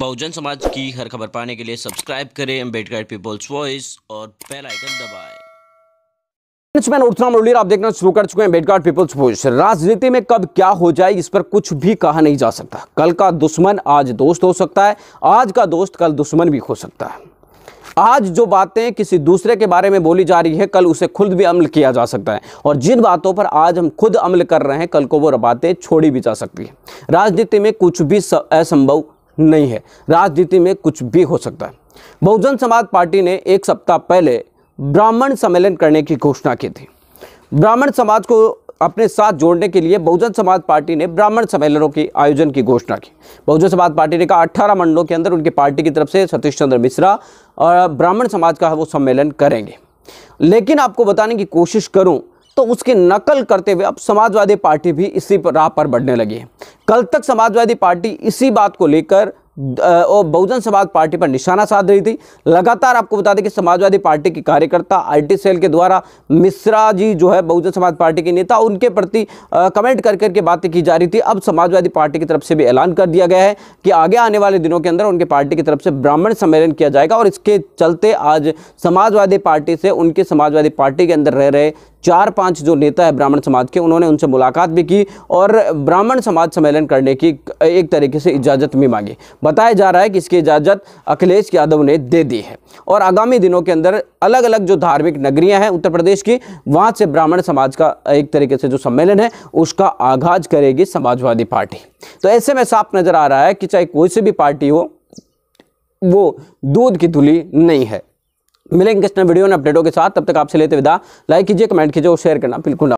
बहुजन समाज की हर खबर पाने के लिए सब्सक्राइब करें अम्बेडकर पीपल्स वॉइस और बेल आइकन दबाएं। आप देखना शुरू कर चुके हैं पीपल्स राजनीति में कब क्या हो जाए इस पर कुछ भी कहा नहीं जा सकता कल का दुश्मन आज दोस्त हो सकता है आज का दोस्त कल दुश्मन भी हो सकता है आज जो बातें किसी दूसरे के बारे में बोली जा रही है कल उसे खुद भी अमल किया जा सकता है और जिन बातों पर आज हम खुद अमल कर रहे हैं कल को वो बातें छोड़ी भी जा सकती है राजनीति में कुछ भी असंभव नहीं है राजनीति में कुछ भी हो सकता है बहुजन समाज पार्टी ने एक सप्ताह पहले ब्राह्मण सम्मेलन करने की घोषणा की थी ब्राह्मण समाज को अपने साथ जोड़ने के लिए बहुजन समाज पार्टी ने ब्राह्मण सम्मेलनों की आयोजन की घोषणा की बहुजन समाज पार्टी ने कहा अट्ठारह मंडलों के अंदर उनकी पार्टी की तरफ से सतीश चंद्र मिश्रा और ब्राह्मण समाज का वो सम्मेलन करेंगे लेकिन आपको बताने की कोशिश करूं तो उसकी नकल करते हुए अब समाजवादी पार्टी भी इसी राह पर बढ़ने लगी है कल तक समाजवादी पार्टी इसी बात को लेकर बहुजन समाज पार्टी पर निशाना साध रही थी लगातार आपको बता दें कि समाजवादी पार्टी के कार्यकर्ता आईटी सेल के द्वारा मिश्रा जी जो है बहुजन समाज पार्टी के नेता उनके प्रति कमेंट कर करके बातें की जा रही थी अब समाजवादी पार्टी की तरफ से भी ऐलान कर दिया गया है कि आगे आने वाले दिनों के अंदर उनके पार्टी की तरफ से ब्राह्मण सम्मेलन किया जाएगा और इसके चलते आज समाजवादी पार्टी से उनके समाजवादी पार्टी के अंदर रह रहे चार पाँच जो नेता है ब्राह्मण समाज के उन्होंने उनसे मुलाकात भी की और ब्राह्मण समाज सम्मेलन करने की एक तरीके से इजाज़त भी मांगी बताया जा रहा है कि इसकी इजाज़त अखिलेश यादव ने दे दी है और आगामी दिनों के अंदर अलग अलग जो धार्मिक नगरियाँ हैं उत्तर प्रदेश की वहाँ से ब्राह्मण समाज का एक तरीके से जो सम्मेलन है उसका आगाज करेगी समाजवादी पार्टी तो ऐसे में साफ नज़र आ रहा है कि चाहे कोई से भी पार्टी हो वो दूध की धुली नहीं है मिलेंगे किस वीडियो ने अपडेटों के साथ तब तक आपसे लेते विदा लाइक कीजिए कमेंट कीजिए और शेयर करना बिल्कुल